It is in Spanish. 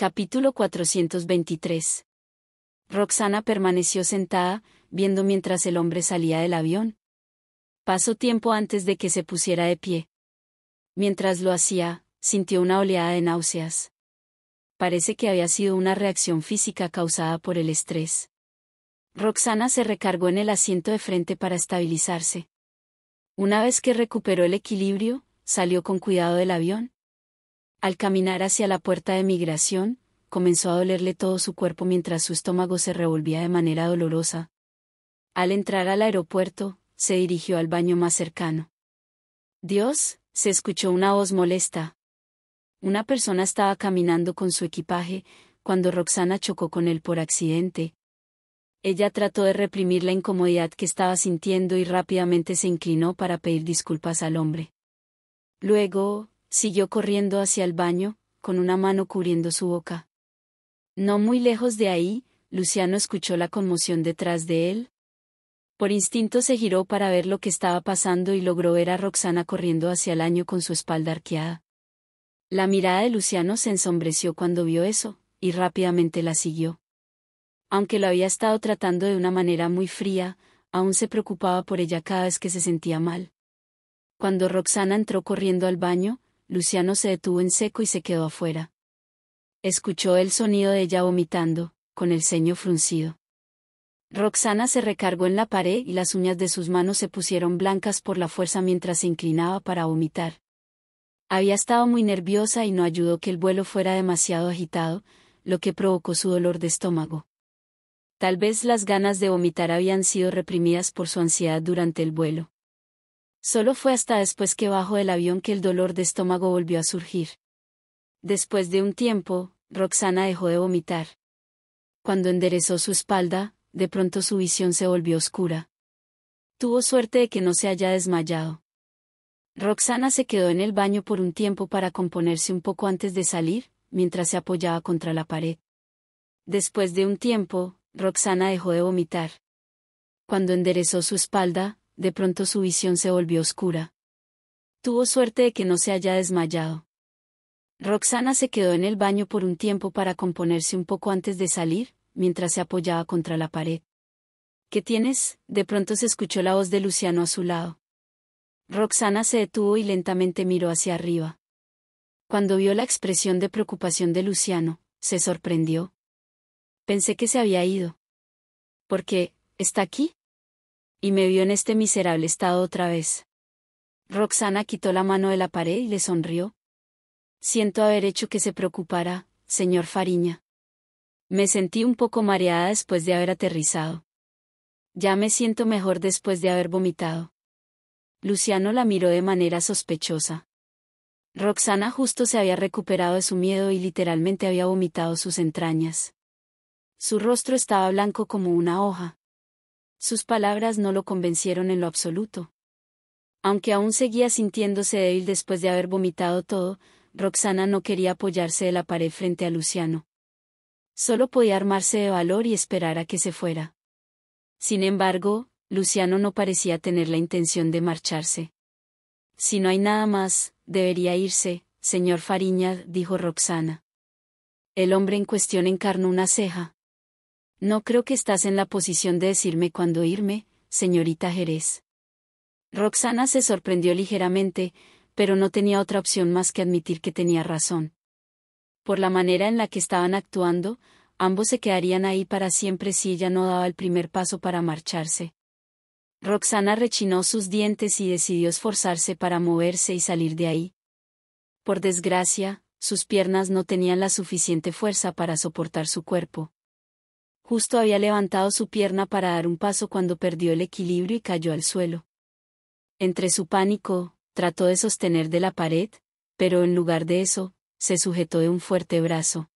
Capítulo 423. Roxana permaneció sentada, viendo mientras el hombre salía del avión. Pasó tiempo antes de que se pusiera de pie. Mientras lo hacía, sintió una oleada de náuseas. Parece que había sido una reacción física causada por el estrés. Roxana se recargó en el asiento de frente para estabilizarse. Una vez que recuperó el equilibrio, salió con cuidado del avión. Al caminar hacia la puerta de migración, comenzó a dolerle todo su cuerpo mientras su estómago se revolvía de manera dolorosa. Al entrar al aeropuerto, se dirigió al baño más cercano. Dios, se escuchó una voz molesta. Una persona estaba caminando con su equipaje, cuando Roxana chocó con él por accidente. Ella trató de reprimir la incomodidad que estaba sintiendo y rápidamente se inclinó para pedir disculpas al hombre. Luego, siguió corriendo hacia el baño, con una mano cubriendo su boca. No muy lejos de ahí, Luciano escuchó la conmoción detrás de él. Por instinto se giró para ver lo que estaba pasando y logró ver a Roxana corriendo hacia el año con su espalda arqueada. La mirada de Luciano se ensombreció cuando vio eso, y rápidamente la siguió. Aunque lo había estado tratando de una manera muy fría, aún se preocupaba por ella cada vez que se sentía mal. Cuando Roxana entró corriendo al baño, Luciano se detuvo en seco y se quedó afuera. Escuchó el sonido de ella vomitando, con el ceño fruncido. Roxana se recargó en la pared y las uñas de sus manos se pusieron blancas por la fuerza mientras se inclinaba para vomitar. Había estado muy nerviosa y no ayudó que el vuelo fuera demasiado agitado, lo que provocó su dolor de estómago. Tal vez las ganas de vomitar habían sido reprimidas por su ansiedad durante el vuelo. Solo fue hasta después que bajó del avión que el dolor de estómago volvió a surgir. Después de un tiempo, Roxana dejó de vomitar. Cuando enderezó su espalda, de pronto su visión se volvió oscura. Tuvo suerte de que no se haya desmayado. Roxana se quedó en el baño por un tiempo para componerse un poco antes de salir, mientras se apoyaba contra la pared. Después de un tiempo, Roxana dejó de vomitar. Cuando enderezó su espalda, de pronto su visión se volvió oscura. Tuvo suerte de que no se haya desmayado. Roxana se quedó en el baño por un tiempo para componerse un poco antes de salir, mientras se apoyaba contra la pared. ¿Qué tienes? De pronto se escuchó la voz de Luciano a su lado. Roxana se detuvo y lentamente miró hacia arriba. Cuando vio la expresión de preocupación de Luciano, se sorprendió. Pensé que se había ido. ¿Por qué? ¿Está aquí? y me vio en este miserable estado otra vez. Roxana quitó la mano de la pared y le sonrió. Siento haber hecho que se preocupara, señor Fariña. Me sentí un poco mareada después de haber aterrizado. Ya me siento mejor después de haber vomitado. Luciano la miró de manera sospechosa. Roxana justo se había recuperado de su miedo y literalmente había vomitado sus entrañas. Su rostro estaba blanco como una hoja, sus palabras no lo convencieron en lo absoluto. Aunque aún seguía sintiéndose débil después de haber vomitado todo, Roxana no quería apoyarse de la pared frente a Luciano. Solo podía armarse de valor y esperar a que se fuera. Sin embargo, Luciano no parecía tener la intención de marcharse. Si no hay nada más, debería irse, señor Fariña, dijo Roxana. El hombre en cuestión encarnó una ceja. No creo que estás en la posición de decirme cuándo irme, señorita Jerez. Roxana se sorprendió ligeramente, pero no tenía otra opción más que admitir que tenía razón. Por la manera en la que estaban actuando, ambos se quedarían ahí para siempre si ella no daba el primer paso para marcharse. Roxana rechinó sus dientes y decidió esforzarse para moverse y salir de ahí. Por desgracia, sus piernas no tenían la suficiente fuerza para soportar su cuerpo. Justo había levantado su pierna para dar un paso cuando perdió el equilibrio y cayó al suelo. Entre su pánico, trató de sostener de la pared, pero en lugar de eso, se sujetó de un fuerte brazo.